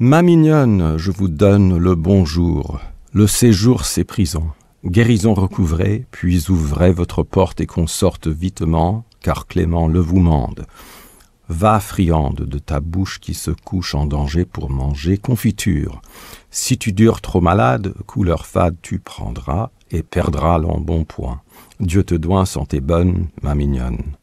Ma mignonne, je vous donne le bonjour. Le séjour, c'est prison. Guérison recouvrez, puis ouvrez votre porte et qu'on sorte vitement, car Clément le vous mande. Va, friande, de ta bouche qui se couche en danger pour manger confiture. Si tu dures trop malade, couleur fade tu prendras et perdras l'embonpoint. Dieu te doit santé bonne, ma mignonne.